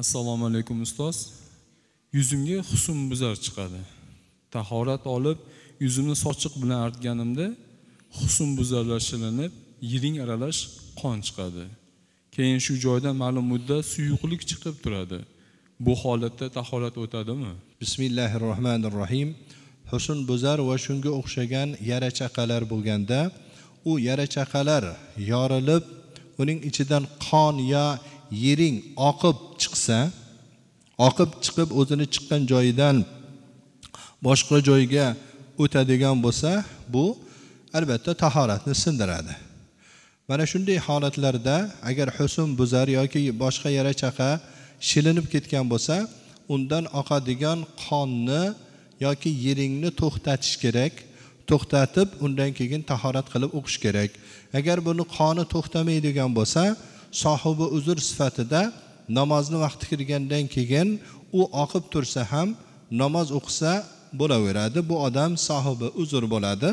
assalomu alaykum ustoz yuzimga husnbuzar chiqadi tahorat olib yuzimni sochiq bilan artganimda husnbuzarlar shilinib yiring aralash qon chiqadi keyin shu joydan ma'lum muddat suyuqlik chiqib turadi bu holatda tahorat o'tadimi bismillahi rohmanir rohim husnbuzar va shunga o'xshagan yara chaqalar bo'lganda u yara chaqalar yorilib uning ichidan qon yo yering oqib chiqsa oqib chiqib o'zini chiqqan joyidan boshqa joyga o'tadigan bo'lsa bu albatta tahoratni sindiradi mana shunday holatlarda agar husn buzar yoki boshqa yara chaqa shilinib ketgan bo'lsa undan oqadigan qonni yoki yeringni to'xtatish kerak to'xtatib undan keyin tahorat qilib o'qish kerak agar buni qoni to'xtamaydigan bo'lsa sohibi uzr sifatida namozni vaqti kirgandan keyin u oqib tursa ham namoz o'qisa bo'laveradi bu odam sohibi uzr bo'ladi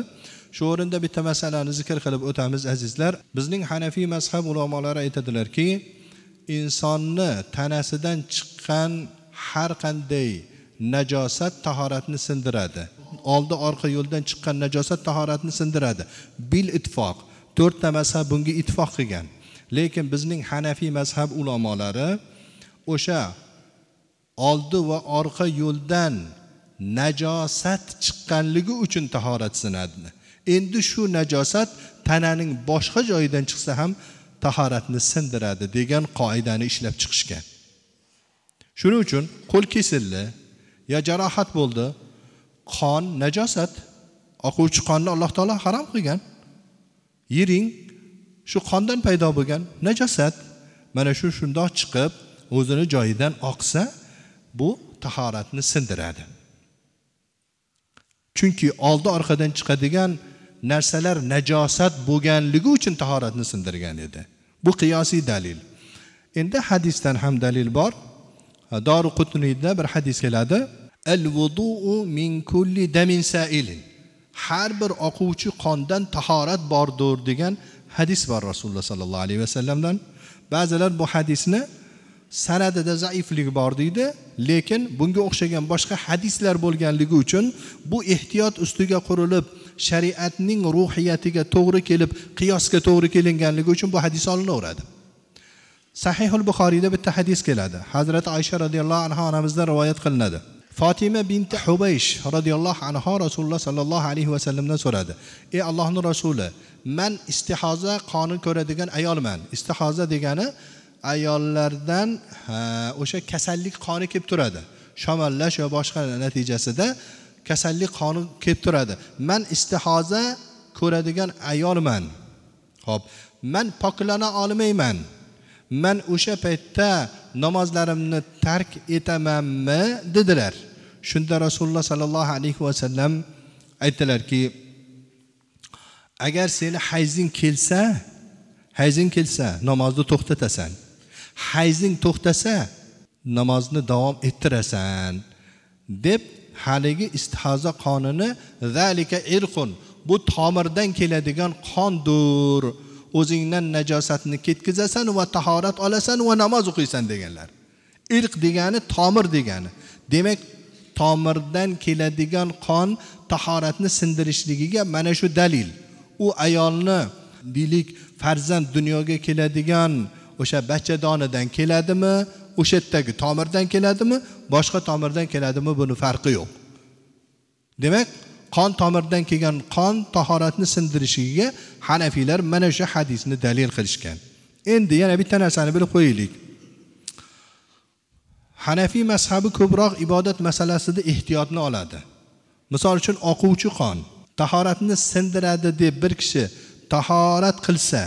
shu o'rinda bitta masalani zikr qilib o'tamiz azizlar bizning hanafiy mazhab ulamolari aytadilarki insonni tanasidan chiqqan har qanday najosat tahoratni sindiradi oldi orqa yo'ldan chiqqan najosat tahoratni sindiradi bil ittifoq to'rtta mazhab bunga ittifoq qilgan lekin bizning hanafiy mazhab ulamolari o'sha oldi va orqa yo'ldan najosat chiqqanligi uchun tahorat sinadi endi shu najosat tananing boshqa joyidan chiqsa ham tahoratni sindiradi degan qoidani ishlab chiqishgan shuning uchun qo'l kesildi yo jarohat bo'ldi qon najosat oquvchi qonni alloh taolo harom qilgan yering shu qondan paydo bo'lgan najosat mana shu shundoq chiqib o'zini joyidan oqsa bu tahoratni sindiradi chunki oldi orqadan chiqadigan narsalar najosat bo'lganligi uchun tahoratni sindirgan edi bu qiyosiy dalil endi hadisdan ham dalil bor doru qutniyda bir hadis keladi al vuduu min kulli damin sailin har bir oquvchi qondan tahorat bordir degan hadis bor rasululloh sollallohu alayhi vasallamdan ba'zilar bu hadisni sanadida zaiflik bor deydi lekin bunga o'xshagan boshqa hadislar bo'lganligi uchun bu ehtiyot ustiga qurilib shariatning ruhiyatiga to'g'ri kelib qiyosga to'g'ri kelinganligi uchun bu hadis olinaveradi sahihul buxoriyda bitta hadis keladi hazrati oysha roziyallohu anhu onamizdan rivoyat qilinadi fotima binti hubaysh roziyallohu anhu rasululloh sollallohu alayhi vasallamdan so'radi ey allohni rasuli man istihoza qoni ko'radigan ayolman istihoza degani ayollardan o'sha kasallik qoni kelib turadi shamollash va boshqa natijasida kasallik qoni kelib turadi man istihoza ko'radigan ayolman ho'p man poklana olmayman man o'sha paytda namozlarimni tark etamanmi dedilar shunda rasululloh sollallohu alayhi vasallam aytdilarki agar seni hayzing kelsa hayzing kelsa namozni to'xtatasan hayzing to'xtasa namozni davom ettirasan deb haligi istihoza qonini zalika irqun bu tomirdan keladigan qondir o'zingdan najosatni ketkizasan va tahorat olasan va namoz o'qiysan deganlar irq degani tomir degani demak tomirdan keladigan qon tahoratni sindirishligiga mana shu dalil u ayolni deylik farzand dunyoga keladigan o'sha bachadonidan keladimi o'sha yerdagi tomirdan keladimi boshqa tomirdan keladimi buni farqi yo'q demak qon tomirdan kelgan qon tahoratni sindirishiga hanafiylar mana shu hadisni dalil qilishgan endi yana bitta narsani bilib qo'yaylik hanafiy mazhabi ko'proq ibodat masalasida ehtiyotni oladi misol uchun oquvchi qon tahoratni sindiradi deb bir kishi tahorat qilsa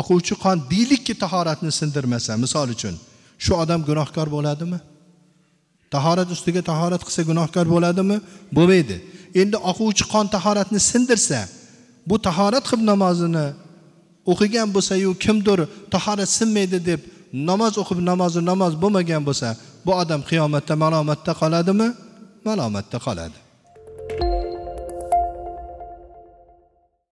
oquvchi qon deylikki tahoratni sindirmasa misol uchun shu odam gunohkor bo'ladimi tahorat ustiga tahorat qilsa gunohkor bo'ladimi bo'lmaydi endi oquvchi qon tahoratni sindirsa bu tahorat qilib namozini o'qigan bo'lsayu kimdir tahorat sinmaydi deb namoz o'qib namozi namoz bo'lmagan bo'lsa bu odam qiyomatda malomatda qoladimi malomatda qoladi